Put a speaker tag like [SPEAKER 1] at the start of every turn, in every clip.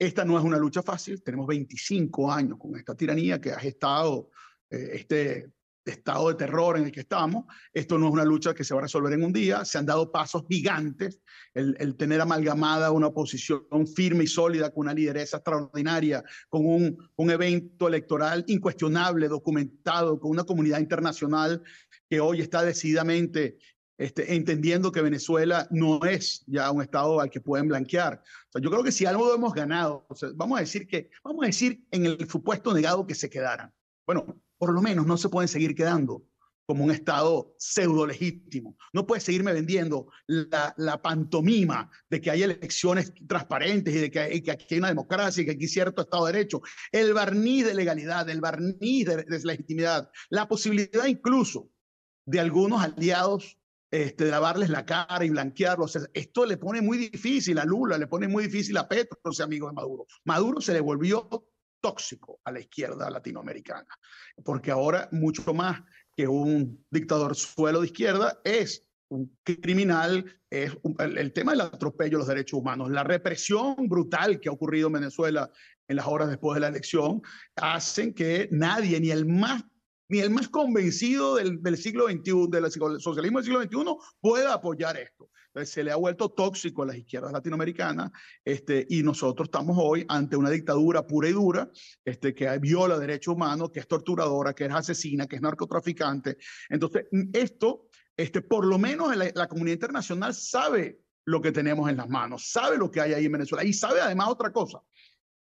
[SPEAKER 1] Esta no es una lucha fácil, tenemos 25 años con esta tiranía que ha gestado eh, este estado de terror en el que estamos. Esto no es una lucha que se va a resolver en un día. Se han dado pasos gigantes. El, tener amalgamada una oposición firme y sólida con una lideresa extraordinaria, con un, un, evento electoral incuestionable, documentado, con una comunidad internacional que hoy está decididamente este, entendiendo que Venezuela no es ya un Estado al que pueden blanquear. yo creo que si algo hemos ganado, vamos a decir que, vamos a decir en el supuesto negado que se quedaran. Bueno, por lo menos no se pueden seguir quedando como un Estado pseudo legítimo. No puede seguirme vendiendo la, pantomima de que hay elecciones transparentes y de que, que, aquí hay una democracia y que aquí hay cierto Estado de Derecho. El barniz de legalidad, el barniz de, de legitimidad, la posibilidad incluso de algunos aliados este, lavarles la cara y blanquearlos. esto le pone muy difícil a Lula, le pone muy difícil a Petro, o sea, amigo de Maduro. Maduro se le volvió tóxico a la izquierda latinoamericana, porque ahora mucho más que un dictador suelo de izquierda es un criminal, es el, tema del atropello de los derechos humanos, la represión brutal que ha ocurrido en Venezuela en las horas después de la elección, hacen que nadie, ni el más ni el más convencido del, siglo XXI, del socialismo del siglo XXI, pueda apoyar esto. se le ha vuelto tóxico a las izquierdas latinoamericanas este, y nosotros estamos hoy ante una dictadura pura y dura este, que viola derechos humanos, que es torturadora, que es asesina, que es narcotraficante. Entonces, esto, este, por lo menos la comunidad internacional sabe lo que tenemos en las manos, sabe lo que hay ahí en Venezuela y sabe además otra cosa.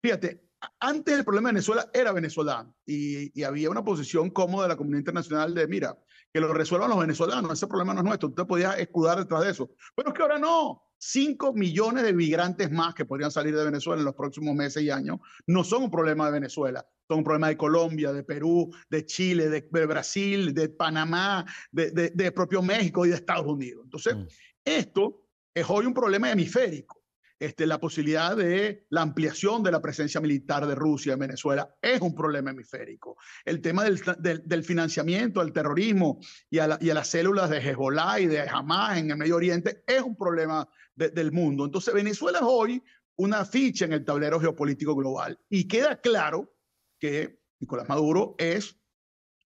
[SPEAKER 1] Fíjate, antes el problema de Venezuela era venezolano y, había una posición cómoda de la comunidad internacional de, mira, que lo resuelvan los venezolanos, ese problema no es nuestro, tú podía podías escudar detrás de eso. Pero es que ahora no. 5 millones de migrantes más que podrían salir de Venezuela en los próximos meses y años no son un problema de Venezuela, son un problema de Colombia, de Perú, de Chile, de, Brasil, de Panamá, de, propio México y de Estados Unidos. Entonces, mm. esto es hoy un problema hemisférico. Este, la posibilidad de la ampliación de la presencia militar de Rusia en Venezuela es un problema hemisférico. El tema del, financiamiento al terrorismo y a, las células de Hezbollah y de Hamas en el Medio Oriente es un problema del mundo. Entonces, Venezuela es hoy una ficha en el tablero geopolítico global y queda claro que Nicolás Maduro es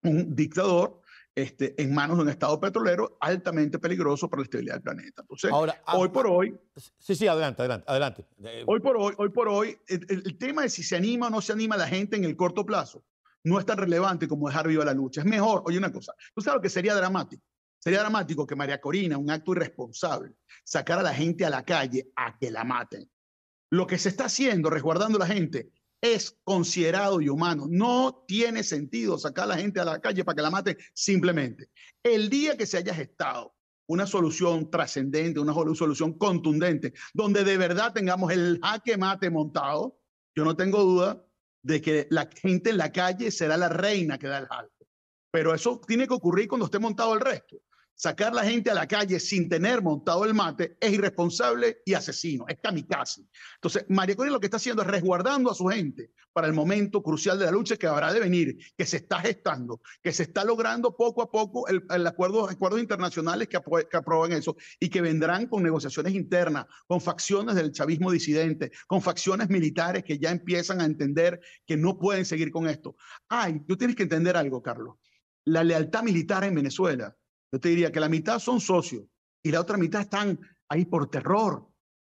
[SPEAKER 1] un dictador este, en manos de un Estado petrolero altamente peligroso para la estabilidad del planeta. Entonces, ah, hoy por hoy... Sí, sí, adelante, adelante, adelante. Eh, hoy por hoy, hoy por hoy el, tema de si se anima o no se anima la gente en el corto plazo no es tan relevante como dejar viva la lucha. Es mejor, oye una cosa, tú sabes que sería dramático. Sería dramático que María Corina, un acto irresponsable, sacara a la gente a la calle a que la maten. Lo que se está haciendo, resguardando a la gente, es considerado y humano. No tiene sentido sacar a la gente a la calle para que la mate simplemente. El día que se haya gestado una solución trascendente, una solución contundente, donde de verdad tengamos el jaque mate montado, yo no tengo duda de que la gente en la calle será la reina que da el jaque. Pero eso tiene que ocurrir cuando esté montado el resto. Sacar la gente a la calle sin tener montado el mate es irresponsable y asesino, es kamikaze. Entonces, María Corina lo que está haciendo es resguardando a su gente para el momento crucial de la lucha que habrá de venir, que se está gestando, que se está logrando poco a poco el, acuerdo, acuerdos internacionales que, que aprueban eso y que vendrán con negociaciones internas, con facciones del chavismo disidente, con facciones militares que ya empiezan a entender que no pueden seguir con esto. Ay, tú tienes que entender algo, Carlos. La lealtad militar en Venezuela yo te diría que la mitad son socios y la otra mitad están ahí por terror.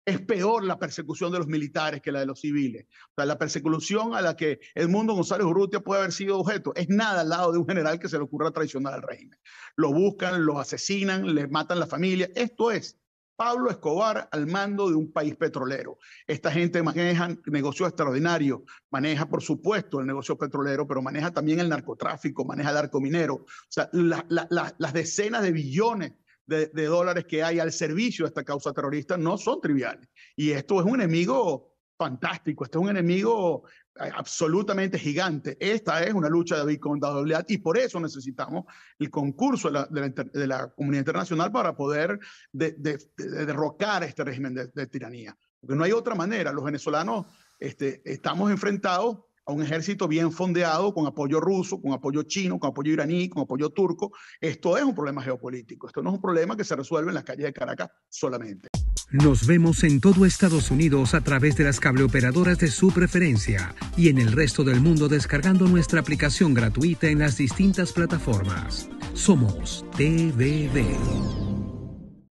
[SPEAKER 1] Es peor la persecución de los militares que la de los civiles. O sea, la persecución a la que el mundo González Urrutia puede haber sido objeto es nada al lado de un general que se le ocurra traicionar al régimen. Lo buscan, lo asesinan, le matan la familia. Esto es Pablo Escobar al mando de un país petrolero. Esta gente maneja negocios extraordinarios, maneja por supuesto el negocio petrolero, pero maneja también el narcotráfico, maneja el arco minero, o sea, las decenas de billones de, de dólares que hay al servicio de esta causa terrorista no son triviales. Y esto es un enemigo fantástico. Este es un enemigo eh, absolutamente gigante. Esta es una lucha de David y por eso necesitamos el concurso de la, comunidad internacional para poder derrocar este régimen de, tiranía. Porque no hay otra manera. Los venezolanos este, estamos enfrentados a un ejército bien fondeado, con apoyo ruso, con apoyo chino, con apoyo iraní, con apoyo turco. Esto es un problema geopolítico. Esto no es un problema que se resuelve en las calles de Caracas solamente. Nos vemos en todo Estados Unidos a través de las cableoperadoras de su preferencia y en el resto del mundo descargando nuestra aplicación gratuita en las distintas plataformas. Somos TVB.